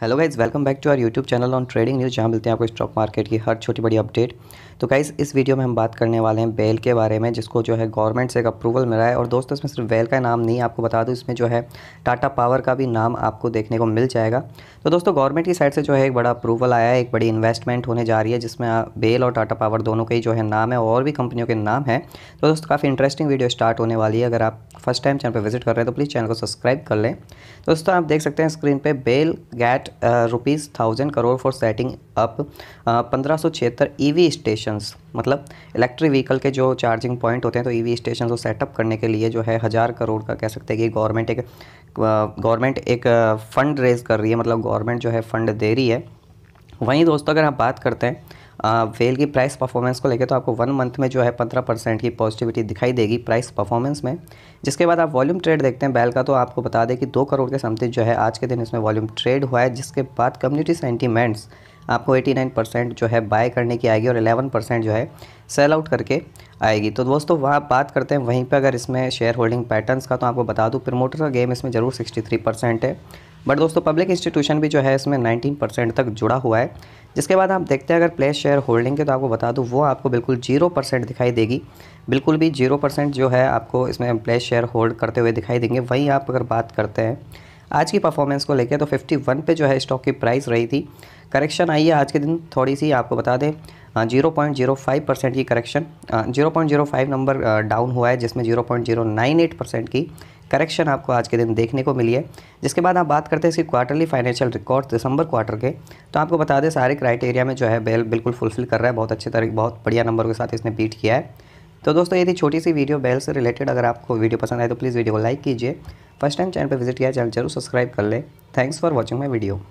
hello guys welcome back to our YouTube channel on trading news जहाँ मिलते हैं आपको स्टॉक मार्केट की हर छोटी बड़ी अपडेट तो गाइज़ इस वीडियो में हम बात करने वाले हैं बेल के बारे में जिसको जो है गवर्नमेंट से एक अप्रूवल मिला है और दोस्तों इसमें सिर्फ बेल का नाम नहीं आपको बता दूँ इसमें जो है टाटा पावर का भी नाम आपको देखने को मिल जाएगा तो दोस्तों गवर्नमेंट की साइड से जो है एक बड़ा अप्रूवल आया है एक बड़ी इन्वेस्टमेंट होने जा रही है जिसमें बेल और टाटा पावर दोनों के ही जो है नाम है और भी कंपनियों के नाम है तो दोस्तों काफ़ी इंटरेस्टिंग वीडियो स्टार्ट होने वाली है अगर आप फर्स्ट टाइम चैनल पर विजिट कर रहे हैं तो प्लीज़ चैनल को सब्सक्राइब कर लें दोस्तों आप देख सकते हैं स्क्रीन पर BEL get eight rupees thousand crore for setting up पंद्रह सौ छिहत्तर ई वी स्टेशंस मतलब इलेक्ट्रिक व्हीकल के जो चार्जिंग पॉइंट होते हैं तो ई वी स्टेशन को सेटअप करने के लिए जो है हज़ार करोड़ का कह सकते हैं कि गवर्नमेंट एक गवर्नमेंट uh, एक फ़ंड uh, रेज कर रही है मतलब गवर्नमेंट जो है फ़ंड दे रही है वहीं दोस्तों अगर हम बात करते हैं वेल की प्राइस परफॉर्मेंस को लेकर तो आपको वन मंथ में जो है पंद्रह परसेंट की पॉजिटिविटी दिखाई देगी प्राइस परफॉर्मेंस में जिसके बाद आप वॉल्यूम ट्रेड देखते हैं बैल का तो आपको बता दें कि दो करोड़ के समथिंग जो है आज के दिन इसमें वॉल्यूम ट्रेड हुआ है जिसके बाद कम्युनिटी सेंटीमेंट्स आपको 89 परसेंट जो है बाय करने की आएगी और 11 परसेंट जो है सेल आउट करके आएगी तो दोस्तों वहाँ बात करते हैं वहीं पर अगर इसमें शेयर होल्डिंग पैटर्न्स का तो आपको बता दूँ प्रमोटर का गेम इसमें ज़रूर 63 परसेंट है बट दोस्तों पब्लिक इंस्टीट्यूशन भी जो है इसमें 19 परसेंट तक जुड़ा हुआ है जिसके बाद आप देखते हैं अगर प्लेस शेयर होल्डिंग के तो आपको बता दूँ वो आपको बिल्कुल जीरो परसेंट दिखाई देगी बिल्कुल भी जीरो परसेंट जो है आपको इसमें प्लेस शेयर होल्ड करते हुए दिखाई देंगे वहीं आप अगर बात करते हैं आज की परफॉर्मेंस को लेकर तो 51 पे जो है स्टॉक की प्राइस रही थी करेक्शन आई है आज के दिन थोड़ी सी आपको बता दें zero point zero five percent की correction zero point zero five number down हुआ है जिसमें zero point zero nine eight percent की करेक्शन आपको आज के दिन देखने को मिली है जिसके बाद आप बात करते हैं इसकी क्वार्टरली फाइनेंशियल रिकॉर्ड दिसंबर क्वार्टर के तो आपको बता दें सारे क्राइटेरिया में जो है बेल बिल्कुल फुलफिल कर रहा है बहुत अच्छे तरीके बहुत बढ़िया नंबर के साथ इसने बीट किया है तो दोस्तों ये थी छोटी सी वीडियो बेल से रिलेटेड अगर आपको वीडियो पसंद आए तो प्लीज़ वीडियो को लाइक कीजिए फर्स्ट टाइम चैनल पर विजिट किया चैनल जरूर सब्सक्राइब कर लें thanks for watching my video